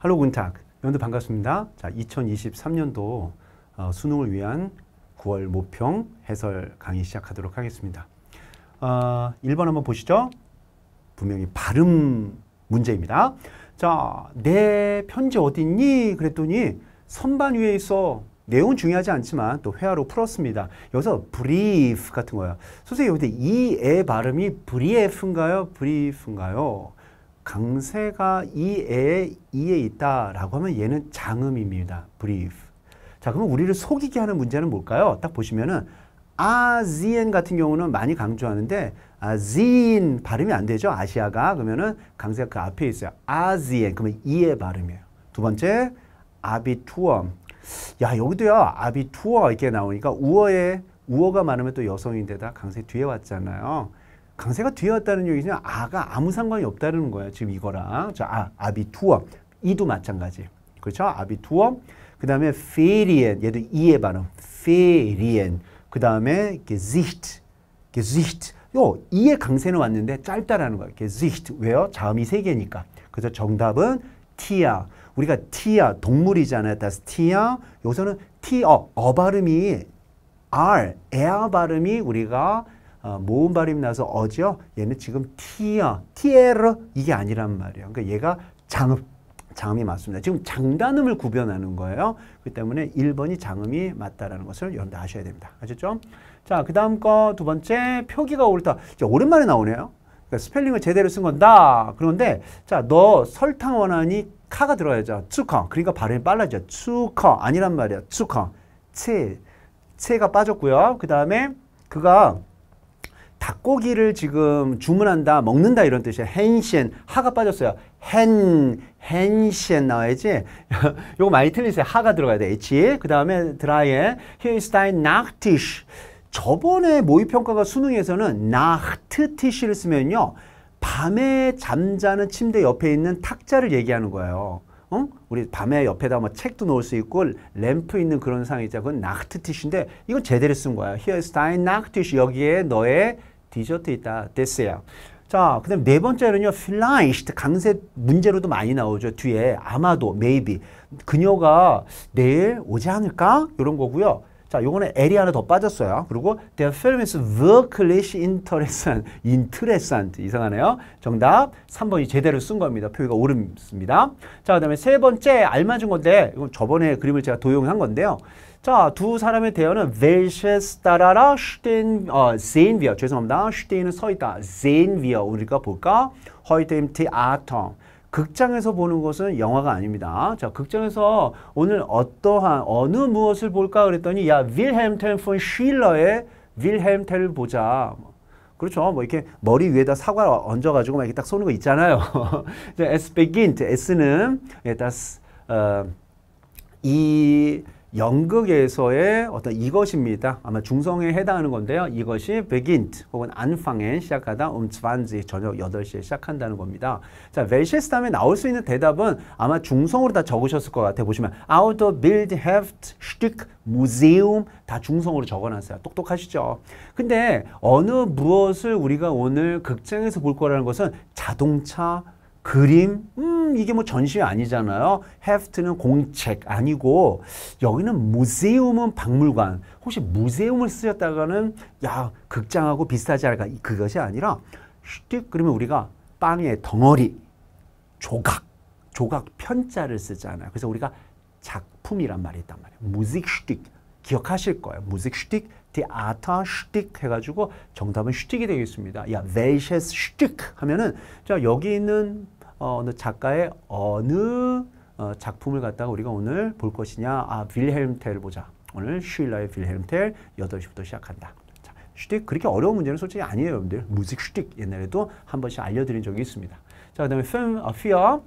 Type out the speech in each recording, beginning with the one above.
할로 군탁 여러분들 반갑습니다. 자, 2023년도 어, 수능을 위한 9월 모평 해설 강의 시작하도록 하겠습니다. 어, 1번 한번 보시죠. 분명히 발음 문제입니다. 자, 내 편지 어딨니? 그랬더니 선반 위에 있어. 내용 중요하지 않지만 또 회화로 풀었습니다. 여기서 b r i 같은 거예요. 선생님, 여기 이의 발음이 b r i e 인가요 b r i 인가요 강세가 이 애에 이에 있다라고 하면 얘는 장음입니다. brief. 자, 그러면 우리를 속이게 하는 문제는 뭘까요? 딱 보시면은 아지엔 같은 경우는 많이 강조하는데 아지엔 발음이 안 되죠. 아시아가 그러면은 강세가 그 앞에 있어요. 아지엔 그러면 이의 발음이에요. 두 번째 아비투엄. 야 여기도요 아비투어 이렇게 나오니까 우어에 우어가 많으면 또 여성인데다 강세 뒤에 왔잖아요. 강세가 뒤에 왔다는 얘기는 아가 아무 상관이 없다는 거예요. 지금 이거랑. 자, 아, 아비투어. 이도 마찬가지. 그렇죠? 아비투어. 그 다음에 페리엔. 얘도 이의 발음. 페리엔. 그 다음에 gesicht. gesicht. 요, 이의 강세는 왔는데 짧다라는 거예요. gesicht. 왜요? 자음이 세 개니까. 그래서 정답은 티야. 우리가 티야, 동물이잖아요. 다스 티야. 여기서는 티어, 어 발음이 R, 에 발음이 우리가 어, 모음 발음이 나서 어지요. 얘는 지금 티어, 티에러 이게 아니란 말이에요. 그러니까 얘가 장음, 장음이 맞습니다. 지금 장단음을 구별하는 거예요. 그 때문에 1번이 장음이 맞다라는 것을 여러분들 아셔야 됩니다. 아셨죠? 자, 그 다음 거 두 번째 표기가 옳다. 오랜만에 나오네요. 그러니까 스펠링을 제대로 쓴 건다. 그런데 자, 너 설탕 원하니 카가 들어야죠. 추커 그러니까 발음이 빨라져. 추커 아니란 말이야. 추커 체. 체가 빠졌고요. 그 다음에 그가 닭고기를 지금 주문한다, 먹는다 이런 뜻이에요. 헨시엔 하가 빠졌어요. 헨 헨시엔 나와야지. 요거 많이 틀리세요. 하가 들어가야 돼. H. 그 다음에 드라이에 Here is dein a c h t i s c h 저번에 모의평가가 수능에서는 Nachtisch를 쓰면요. 밤에 잠자는 침대 옆에 있는 탁자를 얘기하는 거예요. 응? 우리 밤에 옆에다 뭐 책도 놓을 수 있고 램프 있는 그런 상황이죠. 그건 나트티슈인데 이건 제대로 쓴 거야. Here is thy n a c 여기에 너의 디저트 있다. 됐어요. 자, 그 다음 네 번째는요, 로 v 라 e 시트 강세 문제로도 많이 나오죠. 뒤에 아마도, maybe. 그녀가 내일 오지 않을까? 이런 거고요. 자, 요거는 L이 하나 더 빠졌어요. 그리고 der Film is w i r k l i c interessant. interessant. 이상하네요. 정답 3번이 제대로 쓴 겁니다. 표기가 옳습니다. 자, 그 다음에 세 번째 알맞은 건데, 이건 저번에 그림을 제가 도용한 건데요. 자, 두 사람의 대화는 welches 따라라 stehen, 어, sehen wir. 죄송합니다. stehen은 서 있다. sehen wir. 우리가 볼까? heute im Theater. 극장에서 보는 것은 영화가 아닙니다. 자, 극장에서 오늘 어떠한 어느 무엇을 볼까 그랬더니 야, 윌헬m 텔폰 쉴러의 윌헬m 텔을 보자. 그렇죠. 뭐 이렇게 머리 위에다 사과를 얹어 가지고 막 이렇게 딱 쏘는 거 있잖아요. es beginnt. S는 das 예, 어, 이 연극에서의 어떤 이것입니다. 아마 중성에 해당하는 건데요. 이것이 b e g i n 혹은 anfangen 시작하다 um 20 저녁 8시에 시작한다는 겁니다. 자, welches 다음에 나올 수 있는 대답은 아마 중성으로 다 적으셨을 것 같아요. 보시면 Auto, Bild, Heft, Stück, Museum 다 중성으로 적어놨어요. 똑똑하시죠? 근데 어느 무엇을 우리가 오늘 극장에서 볼 거라는 것은 자동차, 그림, 음, 이게 뭐 전시 아니잖아요. h a v 는 공책 아니고 여기는 무세움은 박물관. 혹시 무세움을 쓰셨다가는 야 극장하고 비슷하지 않을까 그것이 아니라 슈틱 그러면 우리가 빵의 덩어리 조각 조각 편자를 쓰잖아요. 그래서 우리가 작품이란 말이 있단 말이에요. 무직슈틱 기억하실 거예요. 무직슈틱 아타슈틱 해가지고 정답은 슈틱이 되겠습니다. 야, 웰셰스 슈틱 하면은 자 여기 있는 어, 느 작가의 어느 어, 작품을 갖다가 우리가 오늘 볼 것이냐. 아, 빌헬름 텔 보자. 오늘 슈일라의 빌헬름 텔 8시부터 시작한다. 자, 슈틱 그렇게 어려운 문제는 솔직히 아니에요, 여러분들. 무직 슈틱 옛날에도 한 번씩 알려드린 적이 있습니다. 자, 그다음에 film, 어, fear.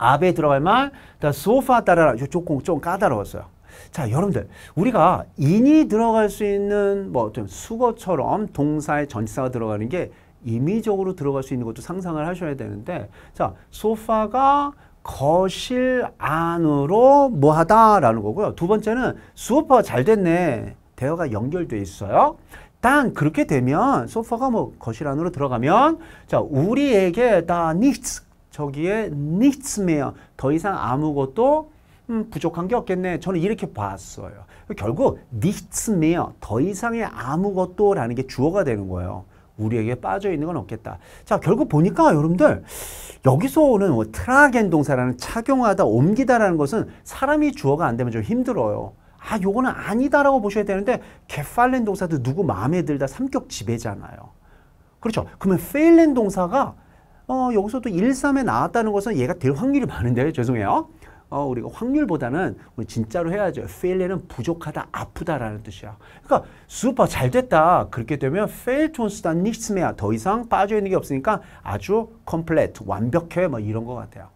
앞에 들어갈 말, 다 소파 따라라. 조금 좀 까다로웠어요. 자, 여러분들 우리가 인이 들어갈 수 있는 뭐어 수거처럼 동사의 전치사가 들어가는 게 임의적으로 들어갈 수 있는 것도 상상을 하셔야 되는데 자 소파가 거실 안으로 뭐하다라는 거고요. 두 번째는 소파가 잘 됐네. 대화가 연결돼 있어요. 단 그렇게 되면 소파가 뭐 거실 안으로 들어가면 자 우리에게 다 n i c h s 저기에 n i c h s m e 더 이상 아무것도 음, 부족한 게 없겠네. 저는 이렇게 봤어요. 결국 n i c h s m e 더 이상의 아무것도라는 게 주어가 되는 거예요. 우리에게 빠져 있는 건 없겠다. 자, 결국 보니까 여러분들 여기서 오는 뭐 트라겐 동사라는 착용하다, 옮기다라는 것은 사람이 주어가 안 되면 좀 힘들어요. 아, 요거는 아니다라고 보셔야 되는데 개팔렌 동사도 누구 마음에 들다 삼격 지배잖아요. 그렇죠. 그러면 페일렌 동사가 어, 여기서도 1, 3에 나왔다는 것은 얘가 될 확률이 많은데 죄송해요. 어, 우리가 확률보다는 진짜로 해야죠. fail에는 부족하다, 아프다라는 뜻이야. 그러니까 슈퍼 잘 됐다. 그렇게 되면 fail to understand nichts mehr. 더 이상 빠져 있는 게 없으니까 아주 complete, 완벽해 뭐 이런 것 같아요.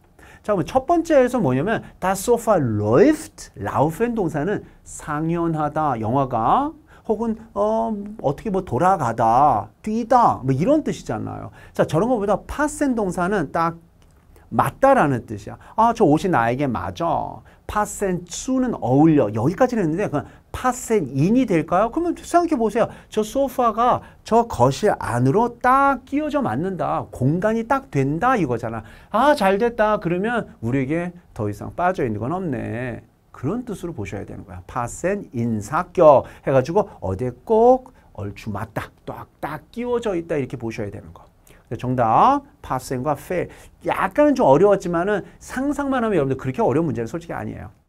자, 그럼 첫 번째에서 뭐냐면 das Sofa läuft, laufen 동사는 상연하다, 영화가 혹은 어, 어떻게 뭐 돌아가다, 뛰다 뭐 이런 뜻이잖아요. 자, 저런 것보다 파센 동사는 딱 맞다라는 뜻이야. 아, 저 옷이 나에게 맞아. 파센 수는 어울려. 여기까지는 했는데 그건 파센 인이 될까요? 그러면 생각해 보세요. 저 소파가 저 거실 안으로 딱 끼어져 맞는다. 공간이 딱 된다 이거잖아. 아, 잘 됐다. 그러면 우리에게 더 이상 빠져 있는 건 없네. 그런 뜻으로 보셔야 되는 거야. 파센 인사격 해가지고 어디에 꼭 얼추 맞다. 딱, 딱 끼워져 있다. 이렇게 보셔야 되는 거. 네, 정답 pass and 과 fail. 약간은 좀 어려웠지만은 상상만 하면 여러분들 그렇게 어려운 문제는 솔직히 아니에요.